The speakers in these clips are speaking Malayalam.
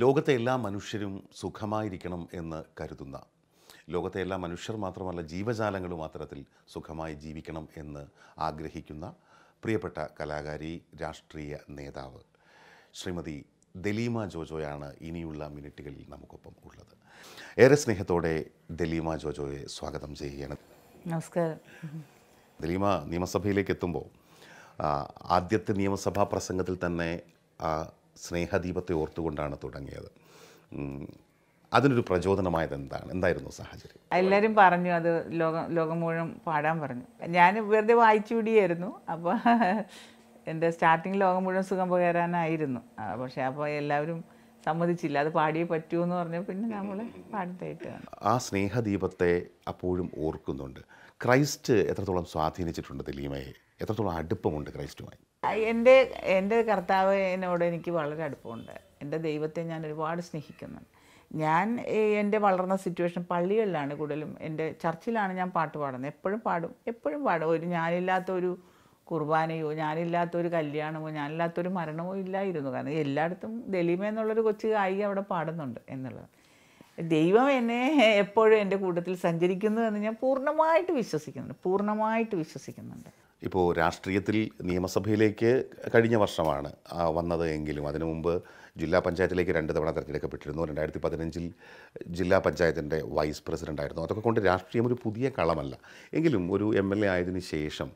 ലോകത്തെ എല്ലാ മനുഷ്യരും സുഖമായിരിക്കണം എന്ന് കരുതുന്ന ലോകത്തെ എല്ലാ മനുഷ്യർ മാത്രമല്ല ജീവജാലങ്ങളും അത്തരത്തിൽ സുഖമായി ജീവിക്കണം എന്ന് ആഗ്രഹിക്കുന്ന പ്രിയപ്പെട്ട കലാകാരി രാഷ്ട്രീയ നേതാവ് ശ്രീമതി ദലീമ ജോജോയാണ് ഇനിയുള്ള മിനിറ്റുകളിൽ നമുക്കൊപ്പം ഉള്ളത് ഏറെ സ്നേഹത്തോടെ ദലീമ ജോജോയെ സ്വാഗതം ചെയ്യുകയാണ് നമസ്കാരം ദലീമ നിയമസഭയിലേക്ക് എത്തുമ്പോൾ ആദ്യത്തെ നിയമസഭാ പ്രസംഗത്തിൽ തന്നെ സ്നേഹദീപത്തെ ഓർത്തുകൊണ്ടാണ് തുടങ്ങിയത് അതിനൊരു പ്രചോദനമായത് എന്താണ് എന്തായിരുന്നു സാഹചര്യം എല്ലാവരും പറഞ്ഞു അത് ലോകം ലോകം മുഴുവൻ പാടാൻ പറഞ്ഞു ഞാൻ വെറുതെ വായിച്ചുകൂടിയായിരുന്നു അപ്പോൾ എൻ്റെ സ്റ്റാർട്ടിങ് ലോകം മുഴുവൻ സുഖം പകരാനായിരുന്നു പക്ഷേ അപ്പോൾ എല്ലാവരും സമ്മതിച്ചില്ല അത് പാടിയേ പറ്റൂ എന്ന് പറഞ്ഞു പിന്നെ നമ്മൾ പാടത്തായിട്ട് ആ സ്നേഹദീപത്തെ അപ്പോഴും ഓർക്കുന്നുണ്ട് ക്രൈസ്റ്റ് എത്രത്തോളം സ്വാധീനിച്ചിട്ടുണ്ട് ദിലീമയെ എത്രത്തോളം അടുപ്പമുണ്ട് ക്രൈസ്റ്റുമായി എൻ്റെ എൻ്റെ എന്നോട് എനിക്ക് വളരെ അടുപ്പമുണ്ട് എൻ്റെ ദൈവത്തെ ഞാൻ ഒരുപാട് സ്നേഹിക്കുന്നുണ്ട് ഞാൻ എൻ്റെ വളർന്ന സിറ്റുവേഷൻ പള്ളികളിലാണ് കൂടുതലും എൻ്റെ ചർച്ചിലാണ് ഞാൻ പാട്ട് പാടുന്നത് എപ്പോഴും പാടും എപ്പോഴും പാടും ഒരു ഞാനില്ലാത്തൊരു കുർബാനയോ ഞാനില്ലാത്തൊരു കല്യാണമോ ഞാനില്ലാത്തൊരു മരണമോ ഇല്ലായിരുന്നു കാരണം എല്ലായിടത്തും ദലീമ എന്നുള്ളൊരു കൊച്ചു കായിക അവിടെ പാടുന്നുണ്ട് എന്നുള്ളത് ദൈവം എന്നെ എപ്പോഴും എൻ്റെ കൂട്ടത്തിൽ സഞ്ചരിക്കുന്നു എന്ന് ഞാൻ പൂർണ്ണമായിട്ട് വിശ്വസിക്കുന്നുണ്ട് പൂർണ്ണമായിട്ട് വിശ്വസിക്കുന്നുണ്ട് ഇപ്പോൾ രാഷ്ട്രീയത്തിൽ നിയമസഭയിലേക്ക് കഴിഞ്ഞ വർഷമാണ് വന്നത് എങ്കിലും അതിനു മുമ്പ് ജില്ലാ പഞ്ചായത്തിലേക്ക് രണ്ട് തവണ തിരഞ്ഞെടുക്കപ്പെട്ടിരുന്നു രണ്ടായിരത്തി പതിനഞ്ചിൽ ജില്ലാ പഞ്ചായത്തിൻ്റെ വൈസ് പ്രസിഡൻ്റ് ആയിരുന്നു അതൊക്കെ കൊണ്ട് രാഷ്ട്രീയം ഒരു പുതിയ കളമല്ല എങ്കിലും ഒരു എം എൽ എ ആയതിനു ശേഷം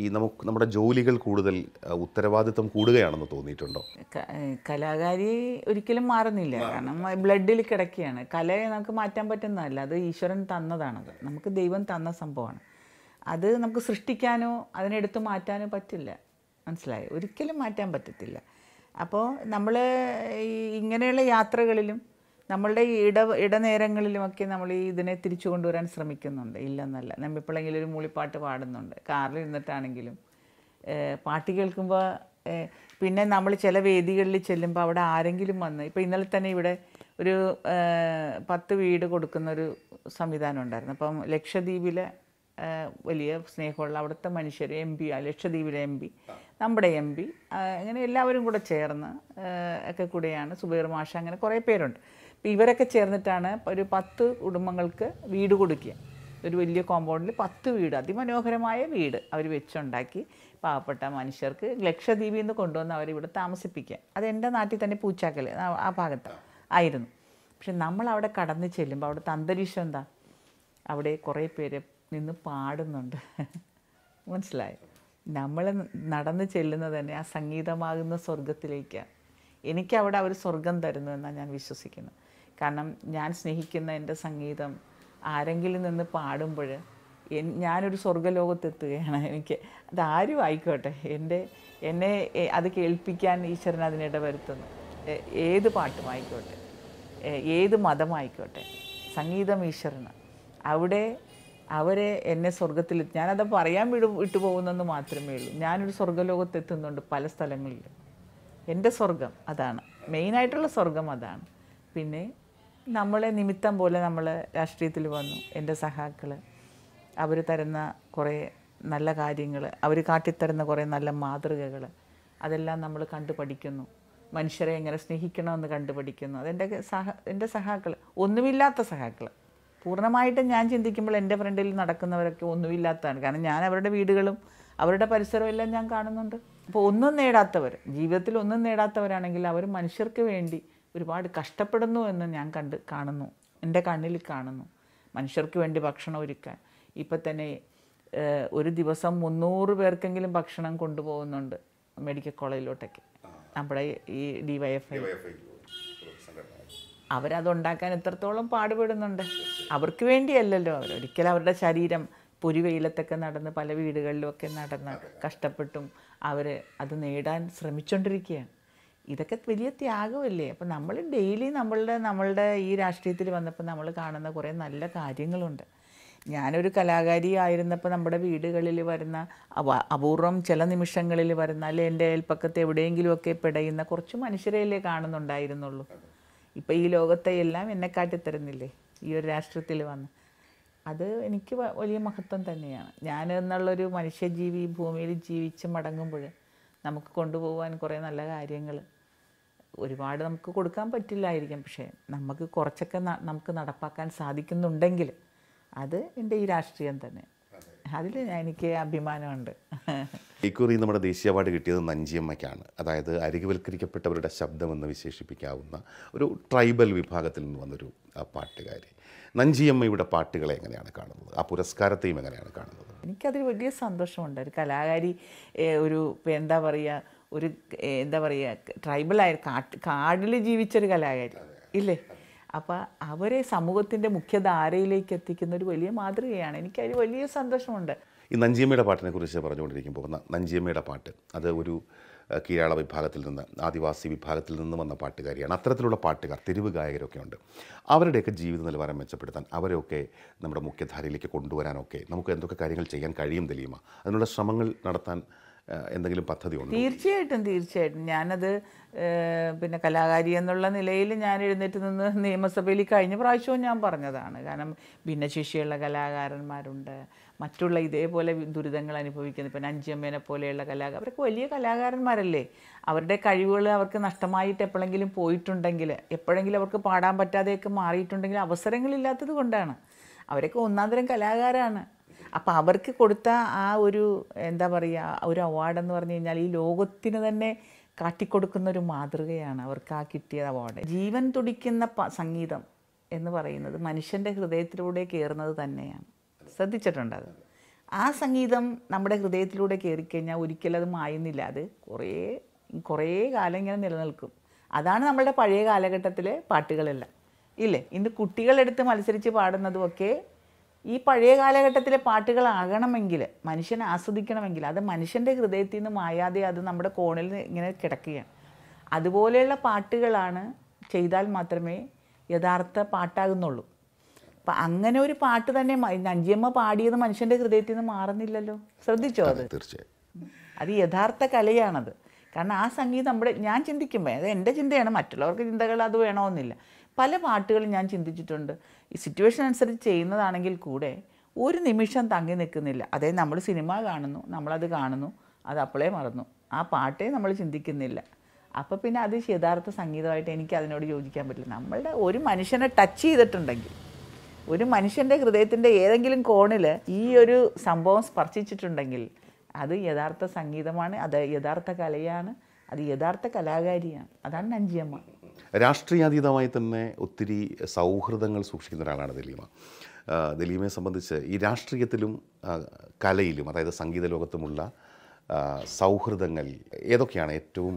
ഈ നമുക്ക് നമ്മുടെ ജോലികൾ കൂടുതൽ ഉത്തരവാദിത്വം കൂടുകയാണെന്ന് തോന്നിയിട്ടുണ്ടോ കലാകാരി ഒരിക്കലും മാറുന്നില്ല കാരണം ബ്ലഡിൽ കിടക്കുകയാണ് കലയെ നമുക്ക് മാറ്റാൻ പറ്റുന്നതല്ല അത് ഈശ്വരൻ തന്നതാണത് നമുക്ക് ദൈവം തന്ന സംഭവമാണ് അത് നമുക്ക് സൃഷ്ടിക്കാനോ അതിനെടുത്ത് മാറ്റാനോ പറ്റില്ല മനസ്സിലായി ഒരിക്കലും മാറ്റാൻ പറ്റത്തില്ല അപ്പോൾ നമ്മൾ ഈ ഇങ്ങനെയുള്ള യാത്രകളിലും നമ്മളുടെ ഈ ഇട ഇടനേരങ്ങളിലുമൊക്കെ നമ്മൾ ഈ ഇതിനെ തിരിച്ചു കൊണ്ടുവരാൻ ശ്രമിക്കുന്നുണ്ട് ഇല്ലെന്നല്ല നമ്മളിപ്പോഴെങ്കിലും ഒരു മൂളിപ്പാട്ട് പാടുന്നുണ്ട് കാറിൽ ഇരുന്നിട്ടാണെങ്കിലും പാട്ട് കേൾക്കുമ്പോൾ പിന്നെ നമ്മൾ ചില വേദികളിൽ ചെല്ലുമ്പോൾ അവിടെ ആരെങ്കിലും വന്ന് ഇപ്പോൾ ഇന്നലെ തന്നെ ഇവിടെ ഒരു പത്ത് വീട് കൊടുക്കുന്നൊരു സംവിധാനം ഉണ്ടായിരുന്നു അപ്പം ലക്ഷദ്വീപിലെ വലിയ സ്നേഹമുള്ള അവിടുത്തെ മനുഷ്യർ എം പി ലക്ഷദ്വീപിലെ എം പി നമ്മുടെ എം പി അങ്ങനെ എല്ലാവരും കൂടെ ചേർന്ന് ഒക്കെ കൂടെയാണ് സുബൈർ മാഷ അങ്ങനെ കുറേ പേരുണ്ട് അപ്പം ഇവരൊക്കെ ചേർന്നിട്ടാണ് ഒരു പത്ത് കുടുംബങ്ങൾക്ക് വീട് കൊടുക്കുക ഒരു വലിയ കോമ്പൗണ്ടിൽ പത്ത് വീട് അതിമനോഹരമായ വീട് അവർ വെച്ചുണ്ടാക്കി പാവപ്പെട്ട മനുഷ്യർക്ക് ലക്ഷദ്വീപിൽ നിന്ന് കൊണ്ടുവന്ന് അവരിവിടെ താമസിപ്പിക്കുക അത് എൻ്റെ നാട്ടിൽ തന്നെ പൂച്ചാക്കൽ ആ ഭാഗത്ത് ആയിരുന്നു പക്ഷെ നമ്മൾ അവിടെ കടന്നു ചെല്ലുമ്പോൾ അവിടുത്തെ അന്തരീക്ഷം എന്താ അവിടെ കുറേ പേര് നിന്ന് പാടുന്നുണ്ട് മനസ്സിലായി നമ്മൾ നടന്ന് ചെല്ലുന്നത് തന്നെ ആ സംഗീതമാകുന്ന സ്വർഗത്തിലേക്ക് എനിക്കവിടെ അവർ സ്വർഗം തരുന്നു എന്നാണ് ഞാൻ വിശ്വസിക്കുന്നത് കാരണം ഞാൻ സ്നേഹിക്കുന്ന എൻ്റെ സംഗീതം ആരെങ്കിലും നിന്ന് പാടുമ്പോൾ ഞാനൊരു സ്വർഗലോകത്തെത്തുകയാണ് എനിക്ക് ആരും ആയിക്കോട്ടെ എൻ്റെ എന്നെ അത് കേൾപ്പിക്കാൻ ഈശ്വരൻ അതിനിട വരുത്തുന്നു ഏത് പാട്ടുമായിക്കോട്ടെ ഏത് മതമായിക്കോട്ടെ സംഗീതം ഈശ്വരന് അവിടെ അവരെ എന്നെ സ്വർഗത്തിൽ ഞാനത് പറയാൻ വിടു വിട്ടു പോകുന്നെന്ന് മാത്രമേ ഉള്ളൂ ഞാനൊരു സ്വർഗ്ഗലോകത്ത് എത്തുന്നുണ്ട് പല സ്ഥലങ്ങളിൽ എൻ്റെ സ്വർഗം അതാണ് മെയിനായിട്ടുള്ള സ്വർഗം അതാണ് പിന്നെ നമ്മളെ നിമിത്തം പോലെ നമ്മൾ രാഷ്ട്രീയത്തിൽ വന്നു എൻ്റെ സഹാക്കൾ അവർ തരുന്ന കുറേ നല്ല കാര്യങ്ങൾ അവർ കാട്ടിത്തരുന്ന കുറേ നല്ല മാതൃകകൾ അതെല്ലാം നമ്മൾ കണ്ടു പഠിക്കുന്നു മനുഷ്യരെ എങ്ങനെ സ്നേഹിക്കണമെന്ന് കണ്ടു പഠിക്കുന്നു അതെൻ്റെ സഹ എൻ്റെ സഹാക്കൾ ഒന്നുമില്ലാത്ത സഹാക്കൾ പൂർണ്ണമായിട്ടും ഞാൻ ചിന്തിക്കുമ്പോൾ എൻ്റെ ഫ്രണ്ടിൽ നടക്കുന്നവരൊക്കെ ഒന്നുമില്ലാത്തതാണ് കാരണം ഞാൻ അവരുടെ വീടുകളും അവരുടെ പരിസരവും എല്ലാം ഞാൻ കാണുന്നുണ്ട് അപ്പോൾ ഒന്നും നേടാത്തവർ ജീവിതത്തിൽ ഒന്നും നേടാത്തവരാണെങ്കിൽ അവർ മനുഷ്യർക്ക് വേണ്ടി ഒരുപാട് കഷ്ടപ്പെടുന്നു എന്ന് ഞാൻ കണ്ട് കാണുന്നു എൻ്റെ കണ്ണിൽ കാണുന്നു മനുഷ്യർക്ക് വേണ്ടി ഭക്ഷണം ഒരുക്കാൻ ഇപ്പം തന്നെ ഒരു ദിവസം മുന്നൂറ് പേർക്കെങ്കിലും ഭക്ഷണം കൊണ്ടുപോകുന്നുണ്ട് മെഡിക്കൽ കോളേജിലോട്ടൊക്കെ നമ്മുടെ ഈ ഡി വൈ എഫ് ഐ അവരതുണ്ടാക്കാൻ എത്രത്തോളം പാടുപെടുന്നുണ്ട് അവർക്ക് വേണ്ടിയല്ലല്ലോ അവർ ഒരിക്കലും അവരുടെ ശരീരം പൊരിവെയിലത്തൊക്കെ നടന്ന് പല വീടുകളിലുമൊക്കെ നടന്ന് കഷ്ടപ്പെട്ടും അവർ അത് നേടാൻ ശ്രമിച്ചുകൊണ്ടിരിക്കുകയാണ് ഇതൊക്കെ വലിയ ത്യാഗമല്ലേ അപ്പം നമ്മൾ ഡെയിലി നമ്മളുടെ നമ്മളുടെ ഈ രാഷ്ട്രീയത്തിൽ വന്നപ്പോൾ നമ്മൾ കാണുന്ന കുറേ നല്ല കാര്യങ്ങളുണ്ട് ഞാനൊരു കലാകാരി ആയിരുന്നപ്പോൾ നമ്മുടെ വീടുകളിൽ വരുന്ന അപൂർവം ചില നിമിഷങ്ങളിൽ വരുന്ന അല്ലെ എൻ്റെ അയൽപ്പക്കത്ത് എവിടെയെങ്കിലുമൊക്കെ പിടയുന്ന കുറച്ച് മനുഷ്യരെയല്ലേ കാണുന്നുണ്ടായിരുന്നുള്ളൂ ഇപ്പം ഈ ലോകത്തെ എല്ലാം എന്നെ കാട്ടിത്തരുന്നില്ലേ ഈ ഒരു രാഷ്ട്രത്തിൽ വന്ന് അത് എനിക്ക് വലിയ മഹത്വം തന്നെയാണ് ഞാൻ എന്നുള്ളൊരു മനുഷ്യജീവി ഭൂമിയിൽ ജീവിച്ച് മടങ്ങുമ്പോൾ നമുക്ക് കൊണ്ടുപോകാൻ കുറേ നല്ല കാര്യങ്ങൾ ഒരുപാട് നമുക്ക് കൊടുക്കാൻ പറ്റില്ലായിരിക്കും പക്ഷേ നമുക്ക് കുറച്ചൊക്കെ നമുക്ക് നടപ്പാക്കാൻ സാധിക്കുന്നുണ്ടെങ്കിൽ അത് എൻ്റെ ഈ രാഷ്ട്രീയം തന്നെ അതിൽ എനിക്ക് അഭിമാനമുണ്ട് ഇക്കുറി നമ്മുടെ ദേശീയ അവാർഡ് കിട്ടിയത് നഞ്ചിയമ്മയ്ക്കാണ് അതായത് അരികുവൽക്കരിക്കപ്പെട്ടവരുടെ ശബ്ദമെന്ന് വിശേഷിപ്പിക്കാവുന്ന ഒരു ട്രൈബൽ വിഭാഗത്തിൽ നിന്ന് വന്നൊരു പാട്ടുകാരി നഞ്ചിയമ്മയുടെ പാട്ടുകളെ എങ്ങനെയാണ് കാണുന്നത് ആ പുരസ്കാരത്തെയും എങ്ങനെയാണ് കാണുന്നത് എനിക്കതിൽ വലിയ സന്തോഷമുണ്ട് ഒരു കലാകാരി ഒരു എന്താ പറയുക ഒരു എന്താ പറയുക ട്രൈബലായ കാട്ടിൽ ജീവിച്ചൊരു കലാകാരി ഇല്ലേ അപ്പോൾ അവരെ സമൂഹത്തിൻ്റെ മുഖ്യധാരയിലേക്ക് എത്തിക്കുന്ന ഒരു വലിയ മാതൃകയാണ് എനിക്കതിൽ വലിയ സന്തോഷമുണ്ട് ഈ നഞ്ചിയമ്മയുടെ പാട്ടിനെ കുറിച്ച് പറഞ്ഞുകൊണ്ടിരിക്കുമ്പോൾ നഞ്ചിയമ്മയുടെ പാട്ട് അത് ഒരു കീഴാള വിഭാഗത്തിൽ നിന്ന് ആദിവാസി വിഭാഗത്തിൽ നിന്ന് വന്ന പാട്ടുകാരിയാണ് അത്തരത്തിലുള്ള പാട്ടുകാർ തെരുവ് ഗായകരൊക്കെ ഉണ്ട് അവരുടെയൊക്കെ ജീവിത നിലവാരം മെച്ചപ്പെടുത്താൻ അവരെയൊക്കെ നമ്മുടെ മുഖ്യധാരയിലേക്ക് കൊണ്ടുവരാനൊക്കെ നമുക്ക് എന്തൊക്കെ കാര്യങ്ങൾ ചെയ്യാൻ കഴിയും തെളിയുമ അതിനുള്ള ശ്രമങ്ങൾ നടത്താൻ എന്തെങ്കിലും പദ്ധതി ഉണ്ട് തീർച്ചയായിട്ടും തീർച്ചയായിട്ടും ഞാനത് പിന്നെ കലാകാരി എന്നുള്ള നിലയിൽ ഞാൻ എഴുന്നേറ്റ് നിന്ന് നിയമസഭയിൽ കഴിഞ്ഞ പ്രാവശ്യവും ഞാൻ പറഞ്ഞതാണ് കാരണം ഭിന്നശേഷിയുള്ള കലാകാരന്മാരുണ്ട് മറ്റുള്ള ഇതേപോലെ ദുരിതങ്ങൾ അനുഭവിക്കുന്നത് ഇപ്പം അഞ്ചമ്മേനെ പോലെയുള്ള കലാകാരൻ അവരൊക്കെ വലിയ കലാകാരന്മാരല്ലേ അവരുടെ കഴിവുകൾ അവർക്ക് നഷ്ടമായിട്ട് എപ്പോഴെങ്കിലും പോയിട്ടുണ്ടെങ്കിൽ എപ്പോഴെങ്കിലും അവർക്ക് പാടാൻ പറ്റാതെയൊക്കെ മാറിയിട്ടുണ്ടെങ്കിൽ അവസരങ്ങളില്ലാത്തത് കൊണ്ടാണ് അവരൊക്കെ ഒന്നാന്തരം കലാകാരാണ് അപ്പോൾ അവർക്ക് കൊടുത്ത ആ ഒരു എന്താ പറയുക ഒരു അവാർഡെന്ന് പറഞ്ഞു കഴിഞ്ഞാൽ ഈ ലോകത്തിന് തന്നെ കാട്ടിക്കൊടുക്കുന്ന ഒരു മാതൃകയാണ് അവർക്ക് ആ കിട്ടിയ അവാർഡ് ജീവൻ തുടിക്കുന്ന സംഗീതം എന്ന് പറയുന്നത് മനുഷ്യൻ്റെ ഹൃദയത്തിലൂടെ കയറുന്നത് തന്നെയാണ് ശ്രദ്ധിച്ചിട്ടുണ്ട് അത് ആ സംഗീതം നമ്മുടെ ഹൃദയത്തിലൂടെ കയറിക്കഴിഞ്ഞാൽ ഒരിക്കലും അത് മായുന്നില്ല അത് കുറേ കുറേ കാലം ഇങ്ങനെ നിലനിൽക്കും അതാണ് നമ്മുടെ പഴയ കാലഘട്ടത്തിലെ പാട്ടുകളെല്ലാം ഇല്ലേ ഇന്ന് കുട്ടികളെടുത്ത് മത്സരിച്ച് പാടുന്നതുമൊക്കെ ഈ പഴയ കാലഘട്ടത്തിലെ പാട്ടുകളാകണമെങ്കിൽ മനുഷ്യൻ ആസ്വദിക്കണമെങ്കിൽ അത് മനുഷ്യൻ്റെ ഹൃദയത്തിൽ നിന്ന് മായാതെ അത് നമ്മുടെ കോണിൽ ഇങ്ങനെ കിടക്കുകയാണ് അതുപോലെയുള്ള പാട്ടുകളാണ് ചെയ്താൽ മാത്രമേ യഥാർത്ഥ പാട്ടാകുന്നുള്ളൂ അപ്പം അങ്ങനെ ഒരു പാട്ട് തന്നെ നഞ്ചിയമ്മ പാടിയത് മനുഷ്യൻ്റെ ഹൃദയത്തിൽ നിന്ന് മാറുന്നില്ലല്ലോ ശ്രദ്ധിച്ചോ അത് തീർച്ചയായും അത് യഥാർത്ഥ കലയാണത് കാരണം ആ സംഗീതം നമ്മുടെ ഞാൻ ചിന്തിക്കുമ്പോൾ അത് എൻ്റെ ചിന്തയാണ് മറ്റുള്ളവർക്ക് ചിന്തകൾ അത് വേണമെന്നില്ല പല പാട്ടുകളും ഞാൻ ചിന്തിച്ചിട്ടുണ്ട് ഈ സിറ്റുവേഷൻ അനുസരിച്ച് ചെയ്യുന്നതാണെങ്കിൽ കൂടെ ഒരു നിമിഷം തങ്ങി നിൽക്കുന്നില്ല അതായത് നമ്മൾ സിനിമ കാണുന്നു നമ്മളത് കാണുന്നു അത് അപ്പോളേ മറന്നു ആ പാട്ടേ നമ്മൾ ചിന്തിക്കുന്നില്ല അപ്പോൾ പിന്നെ അത് യഥാർത്ഥ സംഗീതമായിട്ട് എനിക്ക് അതിനോട് യോജിക്കാൻ പറ്റില്ല നമ്മളുടെ ഒരു മനുഷ്യനെ ടച്ച് ചെയ്തിട്ടുണ്ടെങ്കിൽ ഒരു മനുഷ്യൻ്റെ ഹൃദയത്തിൻ്റെ ഏതെങ്കിലും കോണിൽ ഈ ഒരു സംഭവം സ്പർശിച്ചിട്ടുണ്ടെങ്കിൽ അത് യഥാർത്ഥ സംഗീതമാണ് അത് യഥാർത്ഥ കലയാണ് അത് യഥാർത്ഥ കലാകാരിയാണ് അതാണ് നഞ്ചിയമ്മ രാഷ്ട്രീയാതീതമായി തന്നെ ഒത്തിരി സൗഹൃദങ്ങൾ സൂക്ഷിക്കുന്ന ഒരാളാണ് ദലീമ ദലീമയെ സംബന്ധിച്ച് ഈ രാഷ്ട്രീയത്തിലും കലയിലും അതായത് സംഗീത ലോകത്തുമുള്ള സൗഹൃദങ്ങൾ ഏതൊക്കെയാണ് ഏറ്റവും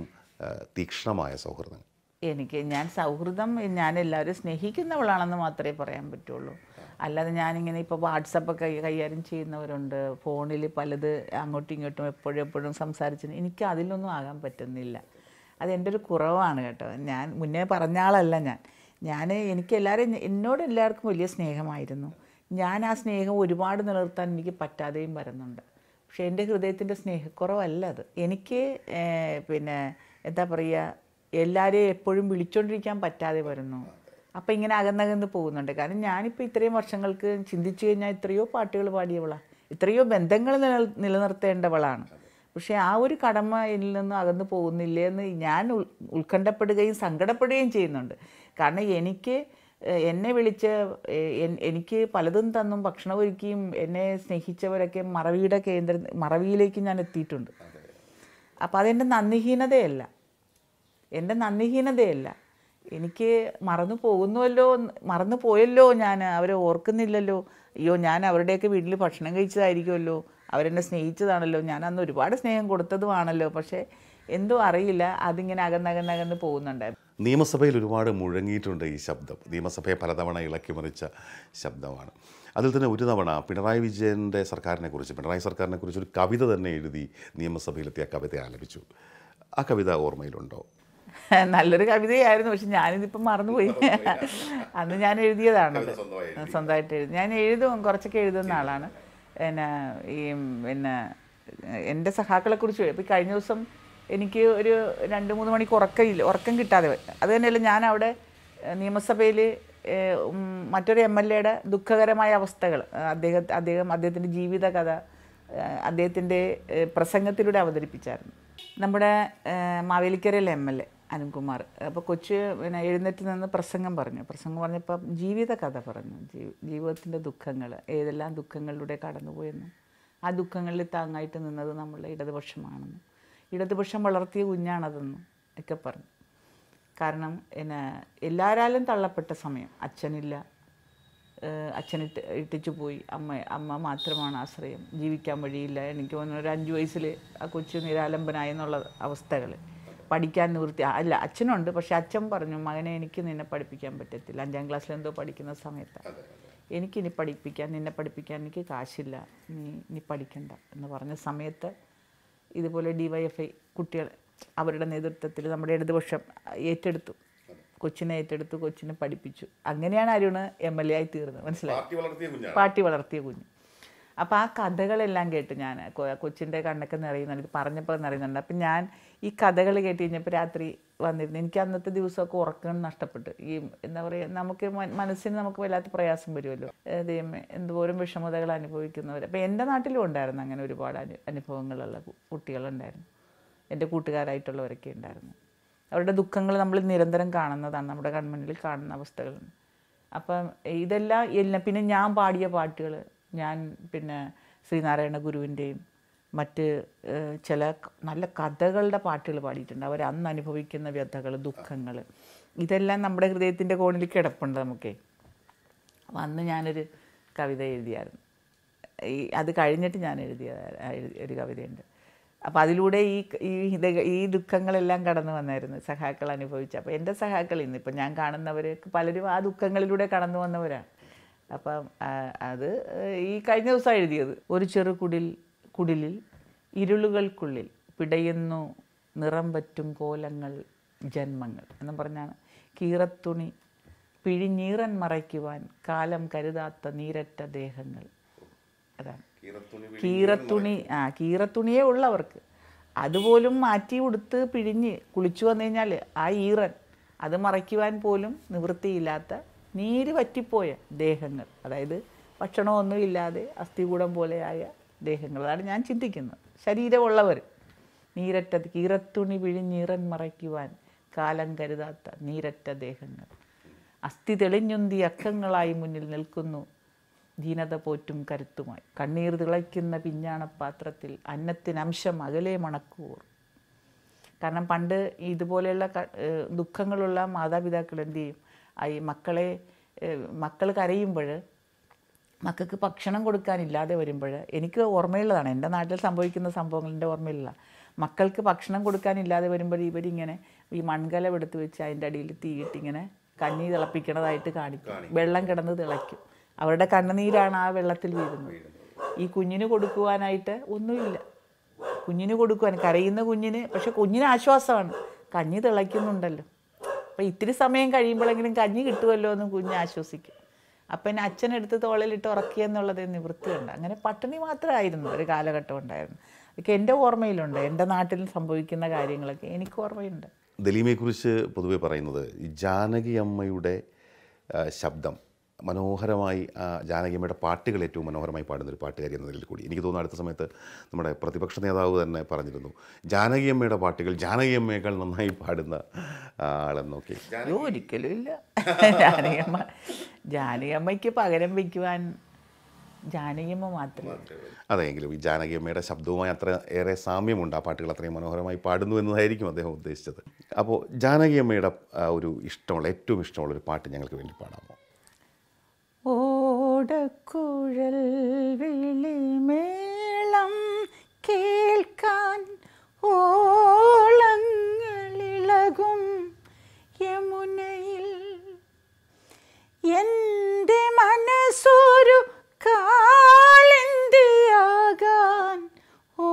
തീക്ഷ്ണമായ സൗഹൃദങ്ങൾ എനിക്ക് ഞാൻ സൗഹൃദം ഞാൻ എല്ലാവരും സ്നേഹിക്കുന്നവളാണെന്ന് മാത്രമേ പറയാൻ പറ്റുള്ളൂ അല്ലാതെ ഞാനിങ്ങനെ ഇപ്പോൾ ഒക്കെ കൈകാര്യം ചെയ്യുന്നവരുണ്ട് ഫോണിൽ പലത് അങ്ങോട്ടും ഇങ്ങോട്ടും എപ്പോഴും എപ്പോഴും സംസാരിച്ചു എനിക്ക് അതിലൊന്നും ആകാൻ പറ്റുന്നില്ല അതെൻ്റെ ഒരു കുറവാണ് കേട്ടോ ഞാൻ മുന്നേ പറഞ്ഞ ആളല്ല ഞാൻ ഞാൻ എനിക്ക് എല്ലാവരും എന്നോട് എല്ലാവർക്കും വലിയ സ്നേഹമായിരുന്നു ഞാൻ ആ സ്നേഹം ഒരുപാട് നിലനിർത്താൻ എനിക്ക് പറ്റാതെയും വരുന്നുണ്ട് പക്ഷേ എൻ്റെ ഹൃദയത്തിൻ്റെ സ്നേഹക്കുറവല്ല അത് എനിക്ക് പിന്നെ എന്താ പറയുക എല്ലാവരെയും എപ്പോഴും വിളിച്ചുകൊണ്ടിരിക്കാൻ പറ്റാതെ വരുന്നു അപ്പം ഇങ്ങനെ അകന്നകന്ന് പോകുന്നുണ്ട് കാരണം ഞാനിപ്പോൾ ഇത്രയും വർഷങ്ങൾക്ക് ചിന്തിച്ചു കഴിഞ്ഞാൽ എത്രയോ പാട്ടുകൾ പാടിയവളാണ് എത്രയോ ബന്ധങ്ങൾ നില നിലനിർത്തേണ്ടവളാണ് പക്ഷേ ആ ഒരു കടമയിൽ നിന്ന് അകന്നു പോകുന്നില്ലേ എന്ന് ഞാൻ ഉൾ ഉത്കണ്ഠപ്പെടുകയും സങ്കടപ്പെടുകയും ചെയ്യുന്നുണ്ട് കാരണം എനിക്ക് എന്നെ വിളിച്ച് എനിക്ക് പലതും തന്നും ഭക്ഷണം ഒരുക്കിയും എന്നെ സ്നേഹിച്ചവരൊക്കെ മറവിയുടെ കേന്ദ്ര മറവിയിലേക്ക് ഞാൻ എത്തിയിട്ടുണ്ട് അപ്പോൾ അതെൻ്റെ നന്ദിഹീനതയല്ല എൻ്റെ നന്ദിഹീനതയല്ല എനിക്ക് മറന്നു പോകുന്നുവല്ലോ മറന്നു പോയല്ലോ ഞാൻ അവരെ ഓർക്കുന്നില്ലല്ലോ അയ്യോ ഞാൻ അവരുടെയൊക്കെ വീട്ടിൽ ഭക്ഷണം കഴിച്ചതായിരിക്കുമല്ലോ അവരെന്നെ സ്നേഹിച്ചതാണല്ലോ ഞാൻ അന്ന് ഒരുപാട് സ്നേഹം കൊടുത്തതുമാണല്ലോ പക്ഷേ എന്തോ അറിയില്ല അതിങ്ങനെ അകന്നകന്നകന്ന് പോകുന്നുണ്ട് നിയമസഭയിൽ ഒരുപാട് മുഴങ്ങിയിട്ടുണ്ട് ഈ ശബ്ദം നിയമസഭയെ പലതവണ ഇളക്കിമറിച്ച ശബ്ദമാണ് അതിൽ തന്നെ ഒരു തവണ പിണറായി വിജയൻ്റെ സർക്കാരിനെ കുറിച്ച് പിണറായി സർക്കാരിനെ കുറിച്ച് ഒരു കവിത തന്നെ എഴുതി നിയമസഭയിലെത്തിയ കവിത ആലപിച്ചു ആ കവിത ഓർമ്മയിലുണ്ടോ നല്ലൊരു കവിതയായിരുന്നു പക്ഷെ ഞാനിതിപ്പം മറന്നുപോയി അന്ന് ഞാൻ എഴുതിയതാണത് സ്വന്തമായിട്ട് എഴുതി ഞാൻ എഴുതും കുറച്ചൊക്കെ എഴുതുന്ന ആളാണ് പിന്നെ ഈ പിന്നെ എൻ്റെ സഹാക്കളെക്കുറിച്ച് ഇപ്പം കഴിഞ്ഞ ദിവസം എനിക്ക് ഒരു രണ്ട് മൂന്ന് മണിക്ക് ഉറക്കമില്ല ഉറക്കം കിട്ടാതെ അത് തന്നെയല്ല ഞാൻ അവിടെ നിയമസഭയിൽ മറ്റൊരു എം എൽ എയുടെ ദുഃഖകരമായ അവസ്ഥകൾ അദ്ദേഹം അദ്ദേഹം അദ്ദേഹത്തിൻ്റെ ജീവിത കഥ അദ്ദേഹത്തിൻ്റെ പ്രസംഗത്തിലൂടെ അവതരിപ്പിച്ചായിരുന്നു നമ്മുടെ മാവേലിക്കരയിലെ എം എൽ എ അനുകുമാർ അപ്പോൾ കൊച്ചു പിന്നെ എഴുന്നേറ്റ് നിന്ന് പ്രസംഗം പറഞ്ഞു പ്രസംഗം പറഞ്ഞപ്പോൾ ജീവിത കഥ പറഞ്ഞു ജീവിതത്തിൻ്റെ ദുഃഖങ്ങൾ ഏതെല്ലാം ദുഃഖങ്ങളിലൂടെ കടന്നുപോയെന്നും ആ ദുഃഖങ്ങളിൽ താങ്ങായിട്ട് നിന്നത് നമ്മളുടെ ഇടതുപക്ഷമാണെന്നും ഇടതുപക്ഷം വളർത്തിയ കുഞ്ഞാണതെന്നും ഒക്കെ പറഞ്ഞു കാരണം എന്നെ എല്ലാവരാലും തള്ളപ്പെട്ട സമയം അച്ഛനില്ല അച്ഛൻ ഇട്ടിച്ചു പോയി അമ്മ അമ്മ മാത്രമാണ് ആശ്രയം ജീവിക്കാൻ വഴിയില്ല എനിക്ക് തോന്നുന്നു ഒരു അഞ്ച് വയസ്സിൽ ആ കൊച്ചു നിരാലംബനായി എന്നുള്ള അവസ്ഥകൾ പഠിക്കാൻ നിവൃത്തി അല്ല അച്ഛനുണ്ട് പക്ഷെ അച്ഛൻ പറഞ്ഞു മകനെ എനിക്ക് നിന്നെ പഠിപ്പിക്കാൻ പറ്റത്തില്ല അഞ്ചാം ക്ലാസ്സിൽ എന്തോ പഠിക്കുന്ന സമയത്ത് എനിക്കിനി പഠിപ്പിക്കാൻ നിന്നെ പഠിപ്പിക്കാൻ എനിക്ക് കാശില്ല നീ നീ പഠിക്കണ്ട എന്ന് പറഞ്ഞ സമയത്ത് ഇതുപോലെ ഡി വൈ എഫ് ഐ കുട്ടികൾ അവരുടെ നേതൃത്വത്തിൽ നമ്മുടെ ഇടതുപക്ഷം ഏറ്റെടുത്തു കൊച്ചിനെ ഏറ്റെടുത്തു കൊച്ചിനെ പഠിപ്പിച്ചു അങ്ങനെയാണ് അരുണ് എം എൽ എ ആയി തീർന്നത് മനസ്സിലായി പാർട്ടി വളർത്തിയ കുഞ്ഞ് അപ്പോൾ ആ കഥകളെല്ലാം കേട്ട് ഞാൻ കൊച്ചിൻ്റെ കണ്ണൊക്കെ നിറയുന്നുണ്ട് പറഞ്ഞപ്പോൾ നിറയുന്നുണ്ട് അപ്പം ഞാൻ ഈ കഥകൾ കേട്ട് കഴിഞ്ഞപ്പോൾ രാത്രി വന്നിരുന്നു എനിക്ക് അന്നത്തെ ദിവസമൊക്കെ ഉറക്കം നഷ്ടപ്പെട്ടു ഈ എന്താ പറയുക നമുക്ക് മനസ്സിന് നമുക്ക് വല്ലാത്ത പ്രയാസം വരുമല്ലോ ദൈവമേ എന്തോരം വിഷമതകൾ അനുഭവിക്കുന്നവർ അപ്പോൾ എൻ്റെ നാട്ടിലും ഉണ്ടായിരുന്നു അങ്ങനെ ഒരുപാട് അനു അനുഭവങ്ങളുള്ള കുട്ടികളുണ്ടായിരുന്നു എൻ്റെ കൂട്ടുകാരായിട്ടുള്ളവരൊക്കെ ഉണ്ടായിരുന്നു അവരുടെ ദുഃഖങ്ങൾ നമ്മൾ നിരന്തരം കാണുന്നതാണ് നമ്മുടെ കൺമുന്നിൽ കാണുന്ന അവസ്ഥകളാണ് അപ്പം ഇതെല്ലാം എല്ലാം പിന്നെ ഞാൻ പാടിയ പാട്ടുകൾ ഞാൻ പിന്നെ ശ്രീനാരായണ ഗുരുവിൻ്റെയും മറ്റ് ചില നല്ല കഥകളുടെ പാട്ടുകൾ പാടിയിട്ടുണ്ട് അവർ അന്ന് അനുഭവിക്കുന്ന വ്യഥകൾ ദുഃഖങ്ങൾ ഇതെല്ലാം നമ്മുടെ ഹൃദയത്തിൻ്റെ കോണിൽ കിടപ്പുണ്ട് നമുക്കേ അന്ന് ഞാനൊരു കവിത എഴുതിയായിരുന്നു ഈ അത് കഴിഞ്ഞിട്ട് ഞാൻ എഴുതിയ ഒരു കവിതയുണ്ട് അപ്പോൾ അതിലൂടെ ഈ ഈ ഈ ദുഃഖങ്ങളെല്ലാം കടന്നു വന്നായിരുന്നു സഹാക്കൾ അനുഭവിച്ച അപ്പോൾ എൻ്റെ സഹാക്കൾ ഇപ്പം ഞാൻ കാണുന്നവർക്ക് പലരും ആ ദുഃഖങ്ങളിലൂടെ കടന്നു വന്നവരാണ് അപ്പം അത് ഈ കഴിഞ്ഞ ദിവസം എഴുതിയത് ഒരു ചെറു കുടിൽ കുടിലിൽ ഇരുളുകൾക്കുള്ളിൽ പിടയുന്നു നിറം പറ്റും കോലങ്ങൾ ജന്മങ്ങൾ എന്ന് പറഞ്ഞാണ് കീറത്തുണി പിഴിഞ്ഞീറൻ മറയ്ക്കുവാൻ കാലം കരുതാത്ത നീരറ്റ ദേഹങ്ങൾ അതാണ് കീറത്തുണി ആ കീറത്തുണിയേ ഉള്ളവർക്ക് അതുപോലും മാറ്റി ഉടുത്ത് പിഴിഞ്ഞ് കുളിച്ചു വന്നു കഴിഞ്ഞാൽ ആ ഈറൻ അത് മറയ്ക്കുവാൻ പോലും നിവൃത്തിയില്ലാത്ത നീര് വറ്റിപ്പോയ ദേഹങ്ങൾ അതായത് ഭക്ഷണമൊന്നുമില്ലാതെ അസ്ഥികൂടം പോലെയായ ദേഹങ്ങൾ അതാണ് ഞാൻ ചിന്തിക്കുന്നത് ശരീരമുള്ളവർ നീരറ്റ കീറത്തുണി പിഴിഞ്ഞീറൻ മറയ്ക്കുവാൻ കാലം കരുതാത്ത നീരറ്റ ദേഹങ്ങൾ അസ്ഥി തെളിഞ്ഞുന്തി അക്കങ്ങളായി മുന്നിൽ നിൽക്കുന്നു ദീനത പോറ്റും കരുത്തുമായി കണ്ണീർ തിളയ്ക്കുന്ന പിഞ്ഞാണപാത്രത്തിൽ അന്നത്തിനംശം അകലെ മണക്കൂർ കാരണം പണ്ട് ഇതുപോലെയുള്ള ദുഃഖങ്ങളുള്ള മാതാപിതാക്കൾ എന്തു ചെയ്യും ഈ മക്കളെ മക്കൾ കരയുമ്പോൾ മക്കൾക്ക് ഭക്ഷണം കൊടുക്കാനില്ലാതെ വരുമ്പോൾ എനിക്ക് ഓർമ്മയുള്ളതാണ് എൻ്റെ നാട്ടിൽ സംഭവിക്കുന്ന സംഭവങ്ങളുടെ ഓർമ്മയില്ല മക്കൾക്ക് ഭക്ഷണം കൊടുക്കാനില്ലാതെ വരുമ്പോൾ ഇവരിങ്ങനെ ഈ മൺകലം എടുത്ത് വെച്ച് അതിൻ്റെ അടിയിൽ തീയിട്ടിങ്ങനെ കഞ്ഞി തിളപ്പിക്കണതായിട്ട് കാണിക്കും വെള്ളം കിടന്ന് തിളയ്ക്കും അവരുടെ കണ്ണുനീരാണ് ആ വെള്ളത്തിൽ വീഴുന്നത് ഈ കുഞ്ഞിന് കൊടുക്കുവാനായിട്ട് ഒന്നുമില്ല കുഞ്ഞിന് കൊടുക്കുവാൻ കരയുന്ന കുഞ്ഞിന് പക്ഷെ കുഞ്ഞിന് ആശ്വാസമാണ് കഞ്ഞി തിളയ്ക്കുന്നുണ്ടല്ലോ അപ്പോൾ ഇത്തിരി സമയം കഴിയുമ്പോഴെങ്കിലും കഞ്ഞി കിട്ടുമല്ലോ എന്ന് കുഞ്ഞ് ആശ്വസിക്കും അപ്പം എന്നെ അച്ഛനെടുത്ത് തോളിലിട്ട് ഉറക്കിയെന്നുള്ളത് നിവൃത്തിയുണ്ട് അങ്ങനെ പട്ടിണി മാത്രമായിരുന്നു ഒരു കാലഘട്ടം ഉണ്ടായിരുന്നു അതൊക്കെ എൻ്റെ ഓർമ്മയിലുണ്ട് എൻ്റെ നാട്ടിൽ സംഭവിക്കുന്ന കാര്യങ്ങളൊക്കെ എനിക്ക് ഓർമ്മയുണ്ട് ദലീമയെക്കുറിച്ച് പൊതുവെ പറയുന്നത് ഈ ജാനകി അമ്മയുടെ ശബ്ദം മനോഹരമായി ജാനകിയമ്മയുടെ പാട്ടുകൾ ഏറ്റവും മനോഹരമായി പാടുന്ന ഒരു പാട്ടുകാരി എന്ന നിലയിൽ കൂടി എനിക്ക് തോന്നുന്നു അടുത്ത സമയത്ത് നമ്മുടെ പ്രതിപക്ഷ നേതാവ് തന്നെ പറഞ്ഞിരുന്നു ജാനകിയമ്മയുടെ പാട്ടുകൾ ജാനകിയമ്മയേക്കാൾ നന്നായി പാടുന്ന ആളെന്നൊക്കെ ഒരിക്കലും ഇല്ല ജാനകിയമ്മ ജാനകിയമ്മയ്ക്ക് പകരം വയ്ക്കുവാൻ ജാനകിയമ്മ മാത്രമേ അതെങ്കിലും ഈ ജാനകിയമ്മയുടെ ശബ്ദവുമായി അത്ര ഏറെ സാമ്യമുണ്ട് ആ പാട്ടുകൾ അത്രയും മനോഹരമായി പാടുന്നു എന്നതായിരിക്കും അദ്ദേഹം ഉദ്ദേശിച്ചത് അപ്പോൾ ജാനകിയമ്മയുടെ ഒരു ഇഷ്ടമുള്ള ഏറ്റവും ഇഷ്ടമുള്ള ഒരു പാട്ട് ഞങ്ങൾക്ക് വേണ്ടി പാടാമോ ഓടക്കുഴൽ വിളിമേളം കേൾക്കാൻ ഓളങ്ങളിളകും യമുനയിൽ എൻ്റെ മനസ്സൊരു കാളിന്തിയാകാൻ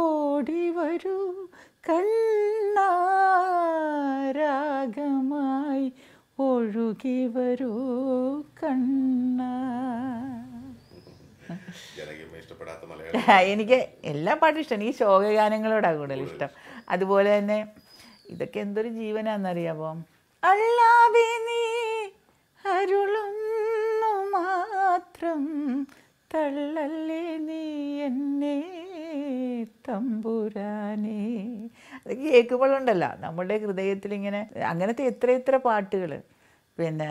ഓടി വരൂ കണ്ണാരാഗമായി ഒഴുകി വരൂ കണ്ണ എനിക്ക് എല്ലാ പാട്ടും ഇഷ്ടം ഈ ശോകഗാനങ്ങളോടാണ് കൂടുതൽ ഇഷ്ടം അതുപോലെ തന്നെ ഇതൊക്കെ എന്തൊരു ജീവനാണെന്നറിയാമോ അല്ലാവി നീ അരുളുന്നു മാത്രം തള്ളല്ലേ നീ എന്നെ തമ്പുരാനെ അത് കേൾക്കുമ്പോഴുണ്ടല്ലോ നമ്മുടെ ഹൃദയത്തിൽ ഇങ്ങനെ അങ്ങനത്തെ എത്ര എത്ര പാട്ടുകൾ പിന്നെ